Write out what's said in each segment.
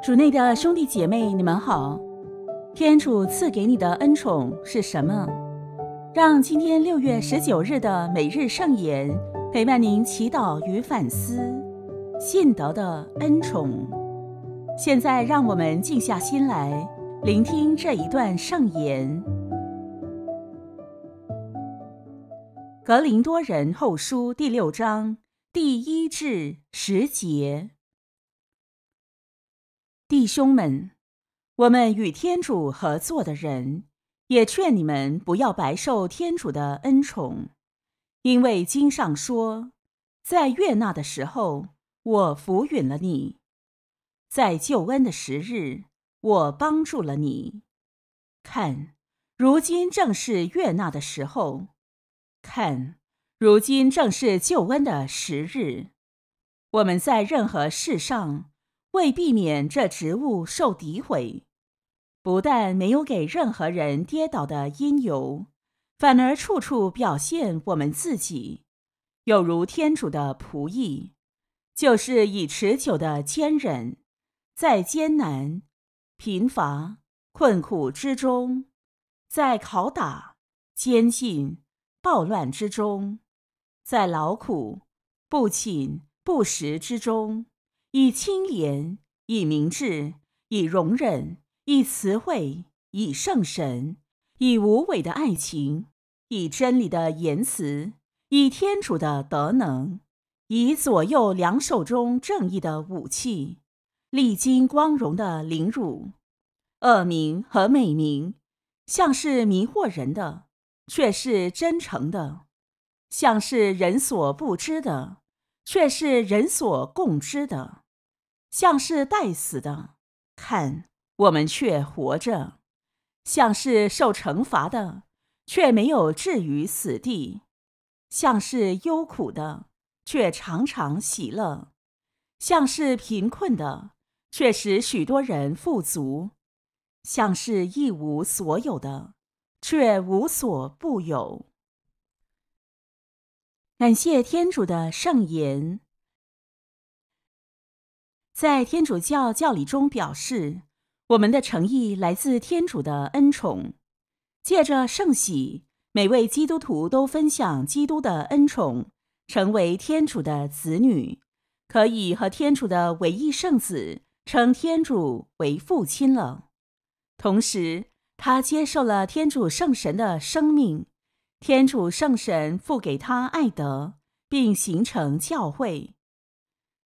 主内的兄弟姐妹，你们好。天主赐给你的恩宠是什么？让今天六月十九日的每日圣言陪伴您祈祷与反思，信德的恩宠。现在，让我们静下心来聆听这一段圣言：《格林多人后书》第六章第一至十节。弟兄们，我们与天主合作的人，也劝你们不要白受天主的恩宠，因为经上说：“在悦纳的时候，我抚允了你；在救恩的时日，我帮助了你。”看，如今正是悦纳的时候；看，如今正是救恩的时日。我们在任何事上。为避免这职务受诋毁，不但没有给任何人跌倒的因由，反而处处表现我们自己，有如天主的仆役，就是以持久的坚忍，在艰难、贫乏、困苦之中，在拷打、监禁、暴乱之中，在劳苦、不寝、不食之中。以清廉，以明智，以容忍，以慈惠，以圣神，以无伪的爱情，以真理的言辞，以天主的德能，以左右两手中正义的武器，历经光荣的凌辱，恶名和美名，像是迷惑人的，却是真诚的，像是人所不知的。却是人所共知的，像是待死的，看我们却活着；像是受惩罚的，却没有置于死地；像是忧苦的，却常常喜乐；像是贫困的，却使许多人富足；像是一无所有的，却无所不有。感谢天主的圣言，在天主教教理中表示，我们的诚意来自天主的恩宠。借着圣喜，每位基督徒都分享基督的恩宠，成为天主的子女，可以和天主的唯一圣子称天主为父亲了。同时，他接受了天主圣神的生命。天主圣神赋给他爱德，并形成教会。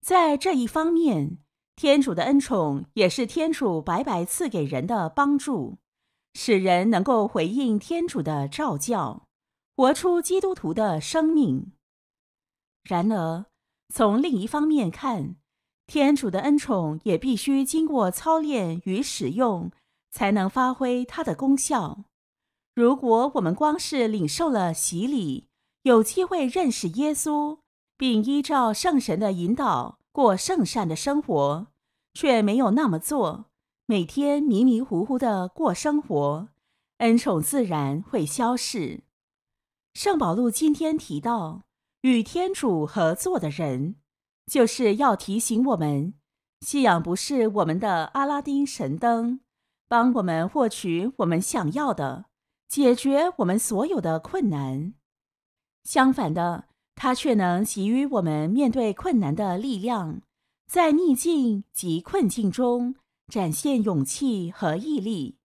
在这一方面，天主的恩宠也是天主白白赐给人的帮助，使人能够回应天主的召教，活出基督徒的生命。然而，从另一方面看，天主的恩宠也必须经过操练与使用，才能发挥它的功效。如果我们光是领受了洗礼，有机会认识耶稣，并依照圣神的引导过圣善的生活，却没有那么做，每天迷迷糊糊的过生活，恩宠自然会消逝。圣保禄今天提到与天主合作的人，就是要提醒我们，信仰不是我们的阿拉丁神灯，帮我们获取我们想要的。解决我们所有的困难。相反的，它却能给予我们面对困难的力量，在逆境及困境中展现勇气和毅力。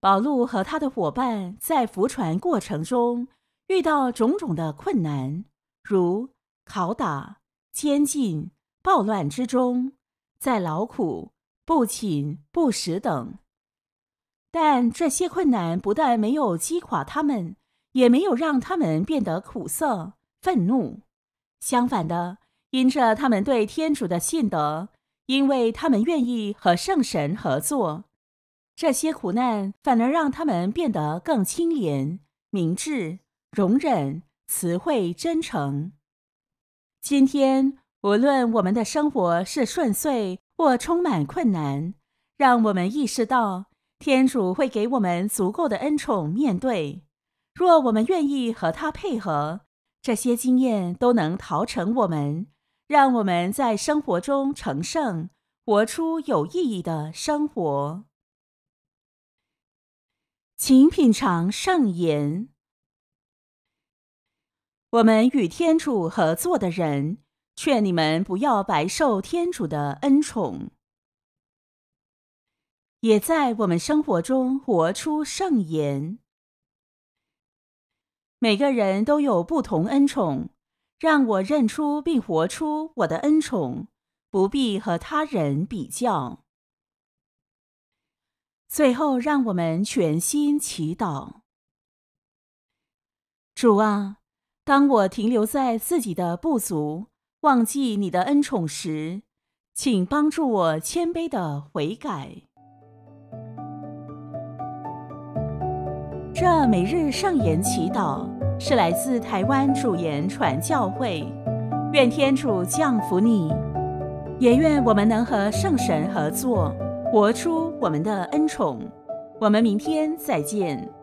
保禄和他的伙伴在浮船过程中遇到种种的困难，如拷打、监禁、暴乱之中，在劳苦、不寝不食等。但这些困难不但没有击垮他们，也没有让他们变得苦涩、愤怒。相反的，因着他们对天主的信德，因为他们愿意和圣神合作，这些苦难反而让他们变得更清廉、明智、容忍、慈惠、真诚。今天，无论我们的生活是顺遂或充满困难，让我们意识到。天主会给我们足够的恩宠，面对若我们愿意和他配合，这些经验都能陶成我们，让我们在生活中成圣，活出有意义的生活。请品尝圣言。我们与天主合作的人，劝你们不要白受天主的恩宠。也在我们生活中活出圣言。每个人都有不同恩宠，让我认出并活出我的恩宠，不必和他人比较。最后，让我们全心祈祷：主啊，当我停留在自己的不足，忘记你的恩宠时，请帮助我谦卑的悔改。这每日圣言祈祷是来自台湾主言传教会，愿天主降福你，也愿我们能和圣神合作，活出我们的恩宠。我们明天再见。